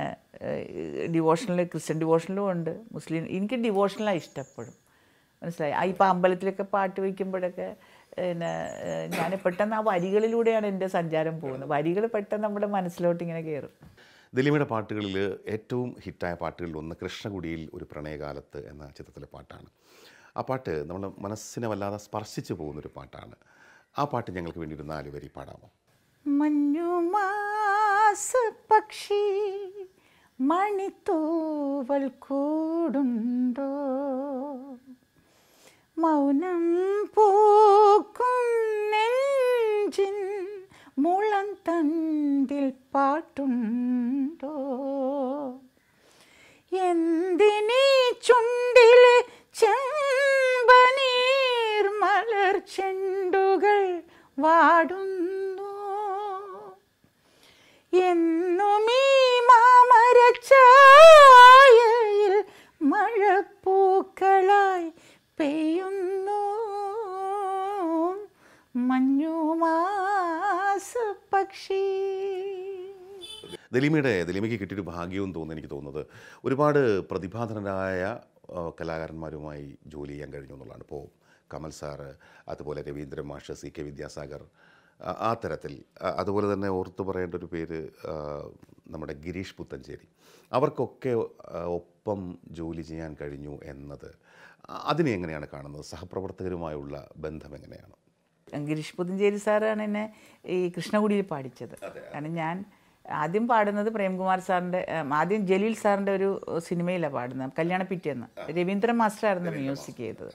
ഡിവോഷണൽ ക്രിസ്ത്യൻ ഡിവോഷണലും ഉണ്ട് മുസ്ലിം എനിക്ക് ഡിവോഷണലാണ് ഇഷ്ടപ്പെടും മനസ്സിലായി ഇപ്പോൾ അമ്പലത്തിലൊക്കെ പാട്ട് വയ്ക്കുമ്പോഴൊക്കെ പിന്നെ ഞാൻ പെട്ടെന്ന് ആ വരികളിലൂടെയാണ് എൻ്റെ സഞ്ചാരം പോകുന്നത് വരികൾ പെട്ടെന്ന് നമ്മുടെ മനസ്സിലോട്ട് ഇങ്ങനെ കയറും ദിലീപിയുടെ പാട്ടുകളിൽ ഏറ്റവും ഹിറ്റായ പാട്ടുകളിൽ ഒന്ന് കൃഷ്ണകുടിയിൽ ഒരു പ്രണയകാലത്ത് എന്ന ചിത്രത്തിലെ പാട്ടാണ് ആ പാട്ട് നമ്മുടെ മനസ്സിനെ വല്ലാതെ സ്പർശിച്ചു പോകുന്നൊരു പാട്ടാണ് ആ പാട്ട് ഞങ്ങൾക്ക് വേണ്ടി ഒരു നാല് വരി പാടാമോ മഞ്ഞുമാസ പക്ഷി മണിത്തൂവൽ കൂടുണ്ടോ മൗനം പൂക്കും നെഞ്ചിൻ മുളം തണ്ടിൽ പാട്ടുണ്ടോ എന്തിനീ ചുണ്ടിലെ ചെമ്പനീർ മലർ ചെണ്ടുകൾ വാടും എന്നുമീ മാമരച്ചായയിൽ മഴപ്പൂക്കളായി പെയ്യുന്നു മഞ്ഞുമാസ പക്ഷി ദലീമയുടെ ദലീമയ്ക്ക് കിട്ടിയൊരു ഭാഗ്യവും തോന്നുന്നു എനിക്ക് തോന്നുന്നത് ഒരുപാട് പ്രതിഭാധനരായ കലാകാരന്മാരുമായി ജോലി ചെയ്യാൻ കഴിഞ്ഞു എന്നുള്ളതാണ് ഇപ്പോൾ കമൽ സാറ് അതുപോലെ രവീന്ദ്രൻ മാഷ് സി കെ വിദ്യാസാഗർ ആ തരത്തിൽ അതുപോലെ തന്നെ ഓർത്തു പറയേണ്ട ഒരു പേര് നമ്മുടെ ഗിരീഷ് പുത്തഞ്ചേരി അവർക്കൊക്കെ ഒപ്പം ജോലി ചെയ്യാൻ കഴിഞ്ഞു എന്നത് അതിനെ എങ്ങനെയാണ് കാണുന്നത് സഹപ്രവർത്തകരുമായുള്ള ബന്ധം എങ്ങനെയാണ് ഗിരീഷ് പുത്തഞ്ചേരി സാറാണ് എന്നെ ഈ കൃഷ്ണകുടിയിൽ പാടിച്ചത് കാരണം ഞാൻ ആദ്യം പാടുന്നത് പ്രേംകുമാർ സാറിൻ്റെ ആദ്യം ജലീൽ സാറിൻ്റെ ഒരു സിനിമയിലാണ് പാടുന്നത് കല്യാണ പിറ്റേന്ന് രവീന്ദ്രൻ മാസ്റ്ററായിരുന്നു മ്യൂസിക് ചെയ്തത്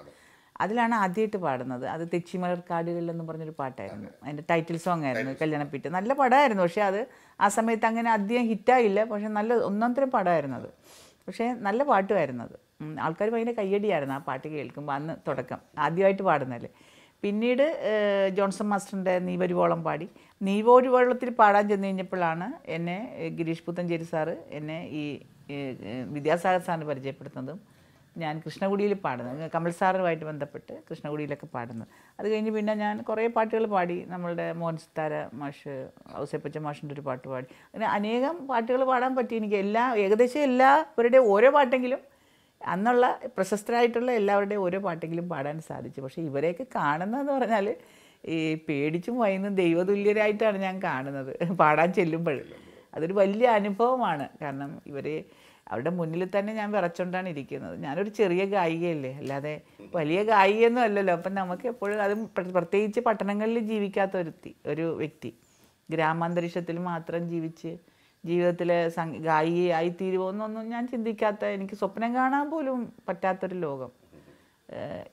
അതിലാണ് ആദ്യമായിട്ട് പാടുന്നത് അത് തെച്ചിമലർ കാടുകളിൽ എന്ന് പറഞ്ഞൊരു പാട്ടായിരുന്നു അതിൻ്റെ ടൈറ്റിൽ സോങ് ആയിരുന്നു കല്യാണപ്പീറ്റ് നല്ല പടമായിരുന്നു പക്ഷേ അത് ആ സമയത്ത് അങ്ങനെ അധികം ഹിറ്റായില്ല പക്ഷേ നല്ല ഒന്നാമത്തെ പടമായിരുന്നു അത് പക്ഷേ നല്ല പാട്ടുമായിരുന്നു അത് ആൾക്കാർ ഭയങ്കര കയ്യടിയായിരുന്നു ആ പാട്ട് കേൾക്കുമ്പോൾ അന്ന് തുടക്കം ആദ്യമായിട്ട് പാടുന്നതല്ലേ പിന്നീട് ജോൺസൺ മാസ്റ്ററിൻ്റെ നീവരുവോളം പാടി നീവോരുവോളത്തിൽ പാടാൻ ചെന്ന് കഴിഞ്ഞപ്പോഴാണ് എന്നെ ഗിരീഷ് പുത്തഞ്ചേരി സാറ് എന്നെ ഈ വിദ്യാസാഗർ സാറിന് പരിചയപ്പെടുത്തുന്നതും ഞാൻ കൃഷ്ണകുടിയിൽ പാടുന്നത് കമൽ സാറുമായിട്ട് ബന്ധപ്പെട്ട് കൃഷ്ണകുടിയിലൊക്കെ പാടുന്നത് അത് കഴിഞ്ഞ് പിന്നെ ഞാൻ കുറേ പാട്ടുകൾ പാടി നമ്മളുടെ മോഹൻ സിത്താര മാഷ് ഔസേപ്പച്ച മാഷിൻ്റെ ഒരു പാട്ട് പാടി അങ്ങനെ അനേകം പാട്ടുകൾ പാടാൻ പറ്റി എനിക്ക് എല്ലാ ഏകദേശം എല്ലാവരുടെയും ഓരോ പാട്ടെങ്കിലും അന്നുള്ള പ്രശസ്തരായിട്ടുള്ള എല്ലാവരുടെയും ഓരോ പാട്ടെങ്കിലും പാടാൻ സാധിച്ചു പക്ഷേ ഇവരെയൊക്കെ കാണുന്നതെന്ന് പറഞ്ഞാൽ ഈ പേടിച്ചും വൈകുന്ന ദൈവതുല്യരായിട്ടാണ് ഞാൻ കാണുന്നത് പാടാൻ ചെല്ലുമ്പോൾ അതൊരു വലിയ അനുഭവമാണ് കാരണം ഇവരെ അവരുടെ മുന്നിൽ തന്നെ ഞാൻ വിറച്ചുകൊണ്ടാണ് ഇരിക്കുന്നത് ഞാനൊരു ചെറിയ ഗായികയല്ലേ അല്ലാതെ വലിയ ഗായികയൊന്നും അല്ലല്ലോ അപ്പം നമുക്ക് എപ്പോഴും അത് പ്രത്യേകിച്ച് പട്ടണങ്ങളിൽ ജീവിക്കാത്ത ഒരുത്തി ഒരു വ്യക്തി ഗ്രാമാന്തരീക്ഷത്തിൽ മാത്രം ജീവിച്ച് ജീവിതത്തിലെ ഗായികയായി തീരുമോന്നൊന്നും ഞാൻ ചിന്തിക്കാത്ത എനിക്ക് സ്വപ്നം കാണാൻ പോലും പറ്റാത്തൊരു ലോകം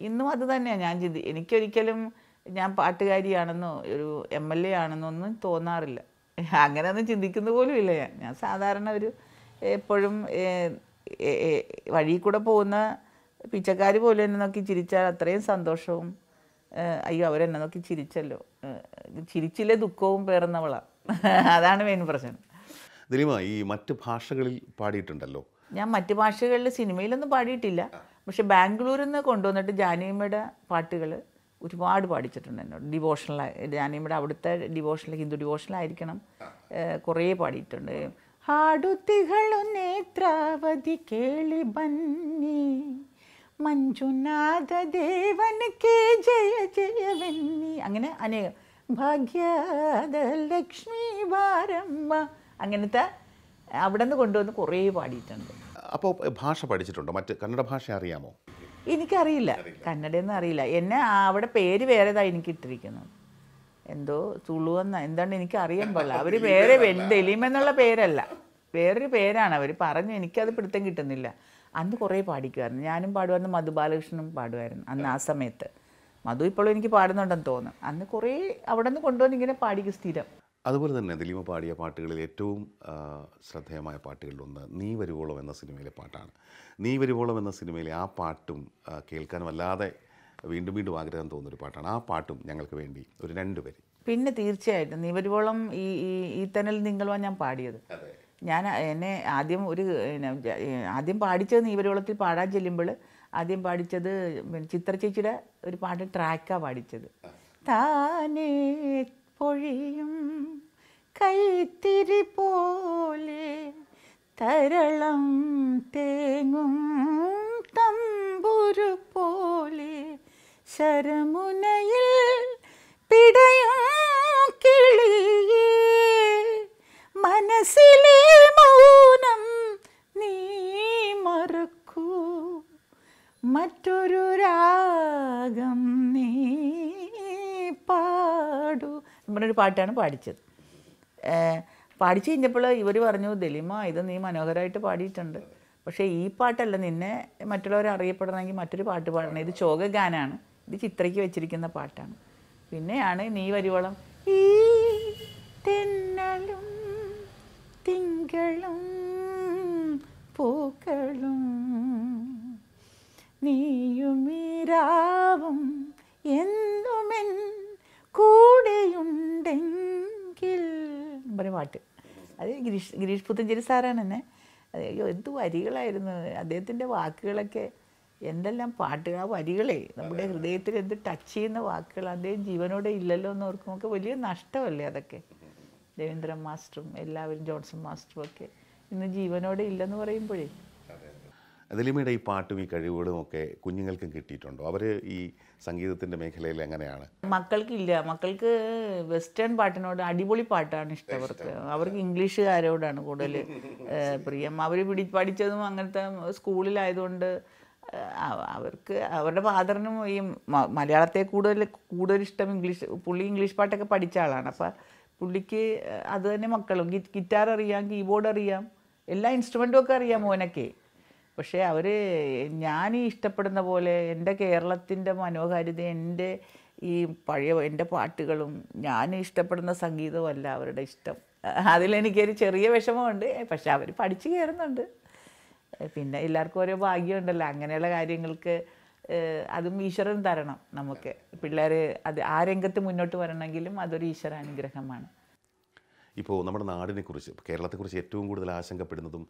ഇന്നും അത് തന്നെയാണ് ഞാൻ ചിന്തി എനിക്കൊരിക്കലും ഞാൻ പാട്ടുകാരിയാണെന്നോ ഒരു എം എൽ എ ആണെന്നോ ഒന്നും തോന്നാറില്ല അങ്ങനെയൊന്നും ചിന്തിക്കുന്ന പോലും ഇല്ല ഞാൻ ഞാൻ സാധാരണ ഒരു എപ്പോഴും വഴിയിൽ കൂടെ പോകുന്ന പിച്ചക്കാർ പോലും എന്നെ നോക്കി ചിരിച്ചാൽ അത്രയും സന്തോഷവും അയ്യോ അവരെന്നെ നോക്കി ചിരിച്ചല്ലോ ചിരിച്ചില്ലേ ദുഃഖവും പേർന്നവളാണ് അതാണ് മെയിൻ പ്രശ്നം ദിലീമ ഈ മറ്റു ഭാഷകളിൽ പാടിയിട്ടുണ്ടല്ലോ ഞാൻ മറ്റു ഭാഷകളിൽ സിനിമയിലൊന്നും പാടിയിട്ടില്ല പക്ഷെ ബാംഗ്ലൂരിൽ നിന്ന് കൊണ്ടുവന്നിട്ട് ജാനിയമ്മയുടെ പാട്ടുകൾ ഒരുപാട് പാടിച്ചിട്ടുണ്ട് എന്നോട് ഡിവോഷണൽ ജാനിയമ്മയുടെ അവിടുത്തെ ഡിവോഷണൽ ഹിന്ദു ഡിവോഷണലായിരിക്കണം ആയിരിക്കണം കുറേ പാടിയിട്ടുണ്ട് ಹಾಡುತಿಗಳು ನೇತ್ರಾವಧಿ ಕೇಳಿ ಬನ್ನಿ ಮಂಜುನಾಥ ದೇವನಕ್ಕೆ ಜಯ ಜಯವೆನ್ನಿ അങ്ങനെ അനേകം ലക്ഷ്മി വാരമ്മ അങ്ങനത്തെ അവിടെ നിന്ന് കൊണ്ടുവന്ന് കുറേ പാടിയിട്ടുണ്ട് അപ്പോൾ ഭാഷ പഠിച്ചിട്ടുണ്ടോ മറ്റ് കന്നഡ ഭാഷ അറിയാമോ എനിക്കറിയില്ല കന്നഡയൊന്നും അറിയില്ല എന്നെ അവിടെ പേര് വേറെതായി എനിക്ക് ഇട്ടിരിക്കുന്നത് എന്തോ തുളുവെന്ന എന്താണ് എനിക്ക് അറിയാൻ പാടില്ല അവർ വേറെ വെന്തെലീം എന്നുള്ള പേരല്ല വേറൊരു പേരാണ് അവർ പറഞ്ഞു എനിക്കത് പിടുത്തം കിട്ടുന്നില്ല അന്ന് കുറേ പാടിക്കുമായിരുന്നു ഞാനും പാടുമായിരുന്നു മധു ബാലകൃഷ്ണനും പാടുമായിരുന്നു അന്ന് ആ സമയത്ത് മധു ഇപ്പോഴും എനിക്ക് പാടുന്നുണ്ടെന്ന് തോന്നും അന്ന് കുറേ അവിടെ നിന്ന് കൊണ്ടുവന്ന് ഇങ്ങനെ പാടിക്കും സ്ഥിരം അതുപോലെ തന്നെ ദിലീമ പാടിയ പാട്ടുകളിൽ ഏറ്റവും ശ്രദ്ധേയമായ പാട്ടുകളിലൊന്ന് നീ വരുവോളം എന്ന സിനിമയിലെ പാട്ടാണ് നീ വരുവോളം എന്ന സിനിമയിലെ ആ പാട്ടും കേൾക്കാൻ വല്ലാതെ വീണ്ടും വീണ്ടും ആഗ്രഹം തോന്നുന്നൊരു പാട്ടാണ് ആ പാട്ടും ഞങ്ങൾക്ക് വേണ്ടി ഒരു രണ്ട് വരി പിന്നെ തീർച്ചയായിട്ടും നിവരുവോളം ഈ ഈ തനൽ നിങ്ങളുവാ ഞാൻ പാടിയത് ഞാൻ എന്നെ ആദ്യം ഒരു ആദ്യം പാടിച്ചത് നീവരുവോളത്തിൽ പാടാൻ ചെല്ലുമ്പോൾ ആദ്യം പാടിച്ചത് ചിത്ര ചേച്ചിയുടെ ഒരു പാട്ട് ട്രാക്കാണ് പാടിച്ചത് താനേ പൊഴിയും കൈത്തിരി പോലെ തരളം തേങ്ങും ശരമുനയിൽ പിടയും കിളിയേ മനസ്സിലെ മൗനം നീ മറക്കൂ മറ്റൊരു രാഗം നീ പാടു നമ്മളൊരു പാട്ടാണ് പാടിച്ചത് പാടിച്ചു കഴിഞ്ഞപ്പോൾ ഇവർ പറഞ്ഞു ദലിമ ഇത് നീ മനോഹരമായിട്ട് പാടിയിട്ടുണ്ട് പക്ഷേ ഈ പാട്ടല്ല നിന്നെ മറ്റുള്ളവർ അറിയപ്പെടണമെങ്കിൽ മറ്റൊരു പാട്ട് പാടണം ഇത് ഗാനാണ് ഇത് ചിത്രയ്ക്ക് വെച്ചിരിക്കുന്ന പാട്ടാണ് പിന്നെയാണ് നീ വരുവോളം ഈ തെന്നലും തിങ്കളും പൂക്കളും നീയും മീരാവും എന്നുമെൻ കൂടെയുണ്ടെങ്കിൽ പറയും പാട്ട് അത് ഗിരീഷ് ഗിരീഷ് പുത്തഞ്ചേരി സാറാണ് എന്നെ അയ്യോ എന്ത് വരികളായിരുന്നു അദ്ദേഹത്തിൻ്റെ വാക്കുകളൊക്കെ എന്തെല്ലാം പാട്ടുകൾ ആ വരികളെ നമ്മുടെ ഹൃദയത്തിൽ എന്ത് ടച്ച് ചെയ്യുന്ന വാക്കുകൾ അദ്ദേഹം ജീവനോടെ ഇല്ലല്ലോ എന്ന് ഓർക്കുമ്പോൾ വലിയ നഷ്ടമല്ലേ അതൊക്കെ ദേവേന്ദ്രൻ മാസ്റ്ററും എല്ലാവരും ജോൺസൺ മാസ്റ്ററും ഒക്കെ ഇന്ന് ജീവനോടെ ഇല്ലെന്ന് പറയുമ്പോഴേ അതിലിമയുടെ ഈ പാട്ടും ഈ കഴിവുകളും ഒക്കെ കുഞ്ഞുങ്ങൾക്കും കിട്ടിയിട്ടുണ്ടോ അവർ ഈ സംഗീതത്തിൻ്റെ മേഖലയിൽ എങ്ങനെയാണ് മക്കൾക്കില്ല മക്കൾക്ക് വെസ്റ്റേൺ പാട്ടിനോട് അടിപൊളി പാട്ടാണ് ഇഷ്ടം അവർക്ക് അവർക്ക് ഇംഗ്ലീഷുകാരോടാണ് കൂടുതൽ പ്രിയം അവർ പിടി പഠിച്ചതും അങ്ങനത്തെ സ്കൂളിലായതുകൊണ്ട് അവർക്ക് അവരുടെ ഫാദറിനും ഈ മലയാളത്തെ കൂടുതൽ കൂടുതൽ ഇഷ്ടം ഇംഗ്ലീഷ് പുള്ളി ഇംഗ്ലീഷ് പാട്ടൊക്കെ പഠിച്ച ആളാണ് അപ്പോൾ പുള്ളിക്ക് അത് തന്നെ മക്കളും ഗിറ്റാർ അറിയാം കീബോർഡ് അറിയാം എല്ലാ ഇൻസ്ട്രുമെൻറ്റും ഒക്കെ അറിയാം മോനൊക്കെ പക്ഷേ അവർ ഞാൻ ഈ ഇഷ്ടപ്പെടുന്ന പോലെ എൻ്റെ കേരളത്തിൻ്റെ മനോഹാരിത എൻ്റെ ഈ പഴയ എൻ്റെ പാട്ടുകളും ഞാൻ ഇഷ്ടപ്പെടുന്ന സംഗീതവും അല്ല അവരുടെ ഇഷ്ടം അതിലെനിക്കൊരു ചെറിയ വിഷമമുണ്ട് പക്ഷെ അവർ പഠിച്ചു കയറുന്നുണ്ട് പിന്നെ എല്ലാവർക്കും ഓരോ ഭാഗ്യമുണ്ടല്ലോ അങ്ങനെയുള്ള കാര്യങ്ങൾക്ക് അതും ഈശ്വരൻ തരണം നമുക്ക് പിള്ളേർ അത് ആ രംഗത്ത് മുന്നോട്ട് വരണമെങ്കിലും അതൊരു അനുഗ്രഹമാണ് ഇപ്പോൾ നമ്മുടെ കേരളത്തെ കേരളത്തെക്കുറിച്ച് ഏറ്റവും കൂടുതൽ ആശങ്കപ്പെടുന്നതും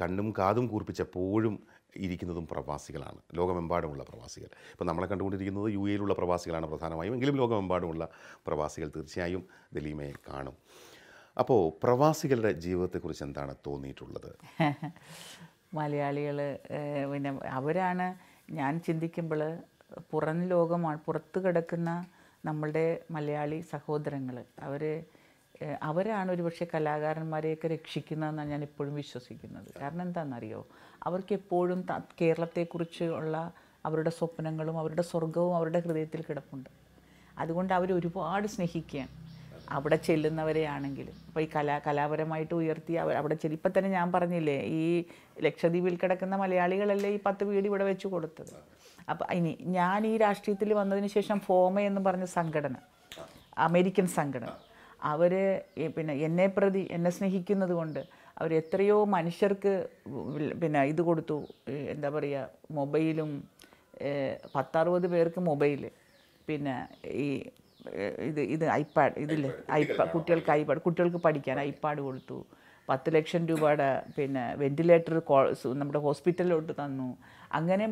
കണ്ണും കാതും കൂർപ്പിച്ചപ്പോഴും ഇരിക്കുന്നതും പ്രവാസികളാണ് ലോകമെമ്പാടുമുള്ള പ്രവാസികൾ ഇപ്പോൾ നമ്മളെ കണ്ടുകൊണ്ടിരിക്കുന്നത് യു എയിലുള്ള പ്രവാസികളാണ് പ്രധാനമായും എങ്കിലും ലോകമെമ്പാടുമുള്ള പ്രവാസികൾ തീർച്ചയായും ദലീമയെ കാണും അപ്പോൾ പ്രവാസികളുടെ ജീവിതത്തെക്കുറിച്ച് എന്താണ് തോന്നിയിട്ടുള്ളത് മലയാളികൾ പിന്നെ അവരാണ് ഞാൻ ചിന്തിക്കുമ്പോൾ പുറം ലോകമാണ് പുറത്ത് കിടക്കുന്ന നമ്മളുടെ മലയാളി സഹോദരങ്ങൾ അവർ അവരാണ് ഒരുപക്ഷെ കലാകാരന്മാരെയൊക്കെ രക്ഷിക്കുന്നതെന്നാണ് ഞാൻ എപ്പോഴും വിശ്വസിക്കുന്നത് കാരണം എന്താണെന്നറിയോ അവർക്ക് എപ്പോഴും കേരളത്തെക്കുറിച്ച് ഉള്ള അവരുടെ സ്വപ്നങ്ങളും അവരുടെ സ്വർഗവും അവരുടെ ഹൃദയത്തിൽ കിടപ്പുണ്ട് അതുകൊണ്ട് അവർ ഒരുപാട് സ്നേഹിക്കുകയാണ് അവിടെ ചെല്ലുന്നവരെയാണെങ്കിലും അപ്പോൾ ഈ കലാ കലാപരമായിട്ട് ഉയർത്തി അവർ അവിടെ ചെല്ലി ഇപ്പം തന്നെ ഞാൻ പറഞ്ഞില്ലേ ഈ ലക്ഷദ്വീപിൽ കിടക്കുന്ന മലയാളികളല്ലേ ഈ പത്ത് വീട് ഇവിടെ വെച്ച് കൊടുത്തത് അപ്പം ഇനി ഞാൻ ഈ രാഷ്ട്രീയത്തിൽ വന്നതിന് ശേഷം ഫോമ എന്ന് പറഞ്ഞ സംഘടന അമേരിക്കൻ സംഘടന അവർ പിന്നെ എന്നെ പ്രതി എന്നെ സ്നേഹിക്കുന്നത് കൊണ്ട് അവർ എത്രയോ മനുഷ്യർക്ക് പിന്നെ ഇത് കൊടുത്തു എന്താ പറയുക മൊബൈലും പത്തറുപത് പേർക്ക് മൊബൈൽ പിന്നെ ഈ ഇത് ഇത് ഐപാഡ് ഇതില്ലേ ഐപാ കുട്ടികൾക്ക് ഐപാഡ് കുട്ടികൾക്ക് പഠിക്കാൻ ഐപാഡ് കൊടുത്തു പത്ത് ലക്ഷം രൂപയുടെ പിന്നെ വെന്റിലേറ്റർ നമ്മുടെ ഹോസ്പിറ്റലിലോട്ട് തന്നു അങ്ങനെ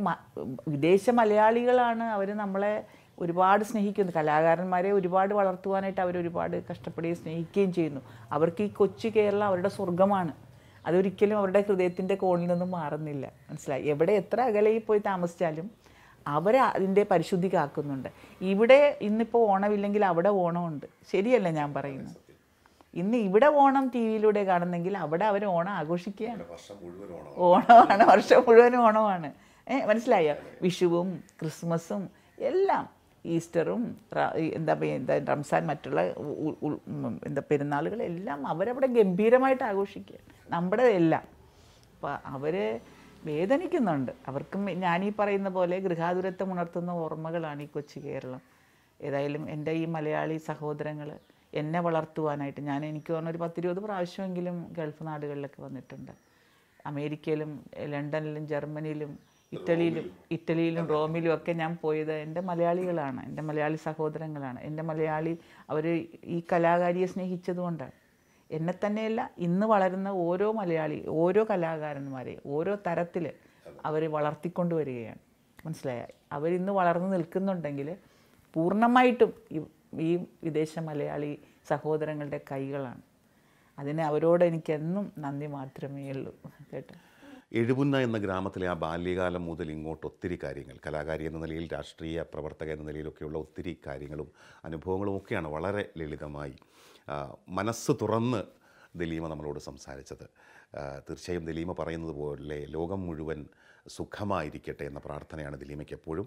വിദേശ മലയാളികളാണ് അവർ നമ്മളെ ഒരുപാട് സ്നേഹിക്കുന്നു കലാകാരന്മാരെ ഒരുപാട് വളർത്തുവാനായിട്ട് അവർ ഒരുപാട് കഷ്ടപ്പെടുകയും സ്നേഹിക്കുകയും ചെയ്യുന്നു അവർക്ക് ഈ കൊച്ചു കേരളം അവരുടെ സ്വർഗമാണ് അതൊരിക്കലും അവരുടെ ഹൃദയത്തിൻ്റെ കോണിൽ നിന്നും മാറുന്നില്ല മനസ്സിലായി എവിടെ എത്ര അകലെ പോയി താമസിച്ചാലും അവരെ അതിൻ്റെ പരിശുദ്ധിക്കാക്കുന്നുണ്ട് ഇവിടെ ഇന്നിപ്പോൾ ഓണമില്ലെങ്കിൽ അവിടെ ഓണമുണ്ട് ശരിയല്ല ഞാൻ പറയുന്നത് ഇന്ന് ഇവിടെ ഓണം ടി വിയിലൂടെ കാണുന്നെങ്കിൽ അവിടെ അവർ ഓണം ആഘോഷിക്കുകയാണ് ഓണമാണ് വർഷം മുഴുവൻ ഓണമാണ് ഏഹ് മനസ്സിലായോ വിഷുവും ക്രിസ്മസും എല്ലാം ഈസ്റ്ററും എന്താ എന്താ റംസാൻ മറ്റുള്ള എന്താ പെരുന്നാളുകളെല്ലാം അവരവിടെ ഗംഭീരമായിട്ട് ആഘോഷിക്കുക നമ്മുടെ എല്ലാം അപ്പം അവർ വേദനിക്കുന്നുണ്ട് അവർക്കും ഞാനീ പറയുന്ന പോലെ ഗൃഹാതുരത്വം ഉണർത്തുന്ന ഓർമ്മകളാണ് ഈ കൊച്ചു കേരളം ഏതായാലും എൻ്റെ ഈ മലയാളി സഹോദരങ്ങൾ എന്നെ വളർത്തുവാനായിട്ട് ഞാൻ എനിക്ക് പറഞ്ഞ ഒരു പത്തിരുപത് പ്രാവശ്യമെങ്കിലും ഗൾഫ് നാടുകളിലൊക്കെ വന്നിട്ടുണ്ട് അമേരിക്കയിലും ലണ്ടനിലും ജർമ്മനിയിലും ഇറ്റലിയിലും ഇറ്റലിയിലും റോമിലും ഒക്കെ ഞാൻ പോയത് എൻ്റെ മലയാളികളാണ് എൻ്റെ മലയാളി സഹോദരങ്ങളാണ് എൻ്റെ മലയാളി അവർ ഈ കലാകാരിയെ സ്നേഹിച്ചതുകൊണ്ടാണ് എന്നെ തന്നെയല്ല ഇന്ന് വളരുന്ന ഓരോ മലയാളി ഓരോ കലാകാരന്മാരെ ഓരോ തരത്തിൽ അവർ വളർത്തിക്കൊണ്ട് വരികയാണ് മനസ്സിലായ അവരിന്ന് വളർന്നു നിൽക്കുന്നുണ്ടെങ്കിൽ പൂർണ്ണമായിട്ടും ഈ വിദേശ മലയാളി സഹോദരങ്ങളുടെ കൈകളാണ് അതിന് അവരോട് എനിക്കെന്നും നന്ദി മാത്രമേ ഉള്ളൂ കേട്ടോ എഴുപുന്ന എന്ന ഗ്രാമത്തിലെ ആ ബാല്യകാലം മുതൽ ഇങ്ങോട്ട് ഒത്തിരി കാര്യങ്ങൾ കലാകാരി എന്ന നിലയിൽ രാഷ്ട്രീയ പ്രവർത്തക എന്ന നിലയിലൊക്കെയുള്ള ഒത്തിരി കാര്യങ്ങളും അനുഭവങ്ങളും ഒക്കെയാണ് വളരെ ലളിതമായി മനസ്സ് തുറന്ന് ദലീമ നമ്മളോട് സംസാരിച്ചത് തീർച്ചയായും ദലീമ പറയുന്നത് പോലെ ലോകം മുഴുവൻ സുഖമായിരിക്കട്ടെ എന്ന പ്രാർത്ഥനയാണ് ദിലീമയ്ക്ക് എപ്പോഴും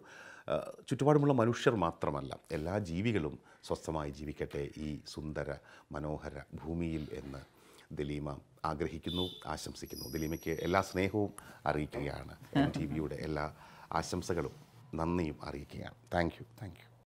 ചുറ്റുപാടുമുള്ള മനുഷ്യർ മാത്രമല്ല എല്ലാ ജീവികളും സ്വസ്ഥമായി ജീവിക്കട്ടെ ഈ സുന്ദര മനോഹര ഭൂമിയിൽ എന്ന് ദിലീമ ആഗ്രഹിക്കുന്നു ആശംസിക്കുന്നു ദിലീമയ്ക്ക് എല്ലാ സ്നേഹവും അറിയിക്കുകയാണ് ടി വിയുടെ എല്ലാ ആശംസകളും നന്ദിയും അറിയിക്കുകയാണ് താങ്ക് യു താങ്ക് യു